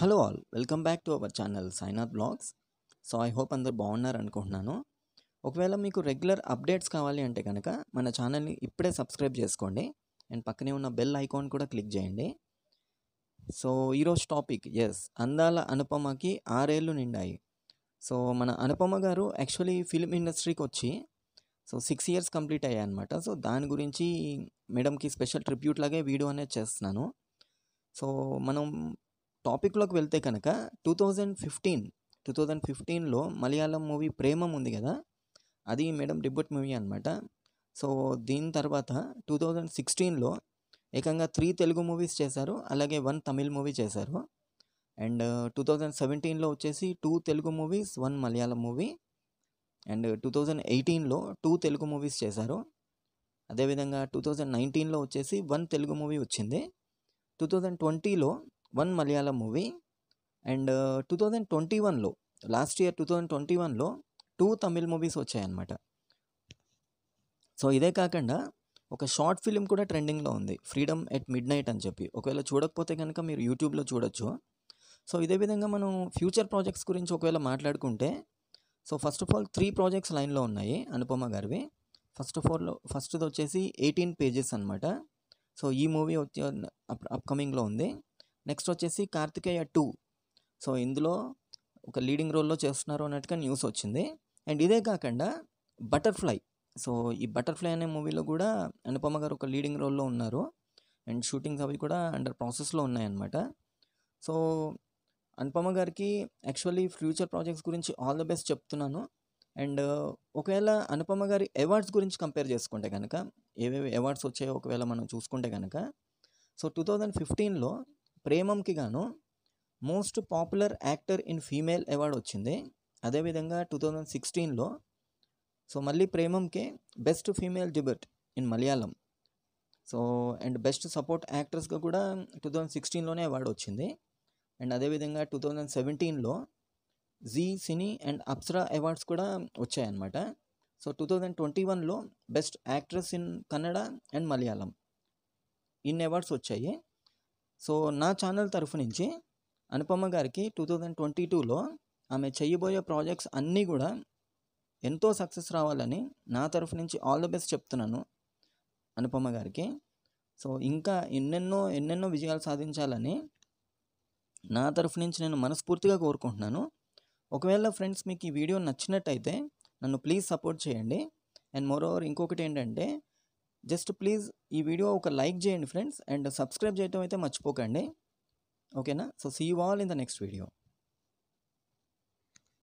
hello all welcome back to our channel Sainath blogs so I hope అందరు బాగున్నారు అనుకుంటున్నాను ఒకవేళ మీకు రెగ్యులర్ అప్డేట్స్ కావాలి అంటే కనుక మన ఛానల్ని ఇప్పుడే సబ్స్క్రైబ్ చేసుకోండి అండ్ పక్కనే ఉన్న బెల్ ఐకాన్ కూడా క్లిక్ చేయండి సో ఈరోజు టాపిక్ ఎస్ అందాల అనుపమకి ఆరేళ్ళు నిండాయి సో మన అనుపమ గారు యాక్చువల్లీ ఫిల్మ్ ఇండస్ట్రీకి వచ్చి సో సిక్స్ ఇయర్స్ కంప్లీట్ అయ్యాయి అనమాట సో దాని గురించి మేడంకి స్పెషల్ ట్రిబ్యూట్ లాగే వీడియో అనేది చేస్తున్నాను సో మనం టాపిక్లోకి వెళ్తే కనుక two thousand fifteen two thousand ఫిఫ్టీన్లో మలయాళం మూవీ ప్రేమం ఉంది కదా అది మేడం డెబ్యూట్ మూవీ అనమాట సో దీని తర్వాత టూ థౌజండ్ సిక్స్టీన్లో ఏకంగా త్రీ తెలుగు మూవీస్ చేశారు అలాగే వన్ తమిళ్ మూవీ చేశారు అండ్ టూ థౌజండ్ సెవెంటీన్లో వచ్చేసి two Telugu movies one Malayalam movie and two thousand ఎయిటీన్లో టూ తెలుగు మూవీస్ చేశారు అదేవిధంగా టూ థౌజండ్ నైన్టీన్లో వచ్చేసి వన్ తెలుగు మూవీ వచ్చింది టూ థౌజండ్ ట్వంటీలో one Malayalam movie and two thousand twenty వన్లో last year two thousand twenty వన్లో టూ తమిళ్ మూవీస్ వచ్చాయన్నమాట సో ఇదే కాకుండా ఒక షార్ట్ ఫిలిం కూడా ట్రెండింగ్లో ఉంది ఫ్రీడమ్ ఎట్ మిడ్ నైట్ అని చెప్పి ఒకవేళ చూడకపోతే కనుక మీరు యూట్యూబ్లో చూడొచ్చు సో ఇదే విధంగా మనం ఫ్యూచర్ ప్రాజెక్ట్స్ గురించి ఒకవేళ మాట్లాడుకుంటే so first of all three projects లైన్లో ఉన్నాయి అనుపమ గారివి ఫస్ట్ ఆఫ్ ఆల్ ఫస్ట్ది వచ్చేసి ఎయిటీన్ పేజెస్ అనమాట సో ఈ మూవీ వచ్చే అప్ అప్కమింగ్లో ఉంది నెక్స్ట్ వచ్చేసి కార్తికేయ టూ సో ఇందులో ఒక లీడింగ్ రోల్లో చేస్తున్నారు అన్నట్టుగా న్యూస్ వచ్చింది అండ్ ఇదే కాకుండా బటర్ఫ్లై సో ఈ బటర్ఫ్లై అనే మూవీలో కూడా అనుపమ గారు ఒక లీడింగ్ రోల్లో ఉన్నారు అండ్ షూటింగ్స్ అవి కూడా అండర్ ప్రాసెస్లో ఉన్నాయన్నమాట సో అనుపమ గారికి యాక్చువల్లీ ఫ్యూచర్ ప్రాజెక్ట్స్ గురించి ఆల్ ద బెస్ట్ చెప్తున్నాను అండ్ ఒకవేళ అనుపమ గారి అవార్డ్స్ గురించి కంపేర్ చేసుకుంటే కనుక ఏవేవి అవార్డ్స్ వచ్చాయో ఒకవేళ మనం చూసుకుంటే కనుక సో టూ థౌజండ్ ఫిఫ్టీన్లో ప్రేమంకి గాను most popular actor in female award వచ్చింది అదేవిధంగా టూ థౌజండ్ సిక్స్టీన్లో సో మళ్ళీ ప్రేమంకే best female debut in Malayalam so and best support యాక్టర్స్గా కూడా టూ థౌజండ్ సిక్స్టీన్లోనే అవార్డు వచ్చింది అండ్ అదేవిధంగా టూ థౌజండ్ సెవెంటీన్లో జీ సినీ అండ్ అప్సరా అవార్డ్స్ కూడా వచ్చాయన్నమాట సో టూ థౌజండ్ ట్వంటీ వన్లో best actress in Kannada and Malayalam ఇన్ని అవార్డ్స్ వచ్చాయి సో నా ఛానల్ తరఫు నుంచి అనుపమ్మ గారికి టూ థౌజండ్ ట్వంటీ టూలో ఆమె చేయబోయే ప్రాజెక్ట్స్ అన్నీ కూడా ఎంతో సక్సెస్ రావాలని నా తరఫు నుంచి ఆల్ ద బెస్ట్ చెప్తున్నాను అనుపమ్మ గారికి సో ఇంకా ఎన్నెన్నో ఎన్నెన్నో విజయాలు సాధించాలని నా తరఫు నుంచి నేను మనస్ఫూర్తిగా కోరుకుంటున్నాను ఒకవేళ ఫ్రెండ్స్ మీకు ఈ వీడియో నచ్చినట్టయితే నన్ను ప్లీజ్ సపోర్ట్ చేయండి అండ్ మరోవర్ ఇంకొకటి ఏంటంటే జస్ట్ ప్లీజ్ ఈ వీడియో ఒక లైక్ చేయండి ఫ్రెండ్స్ అండ్ సబ్స్క్రైబ్ చేయటం అయితే మర్చిపోకండి ఓకేనా so see you all in the next video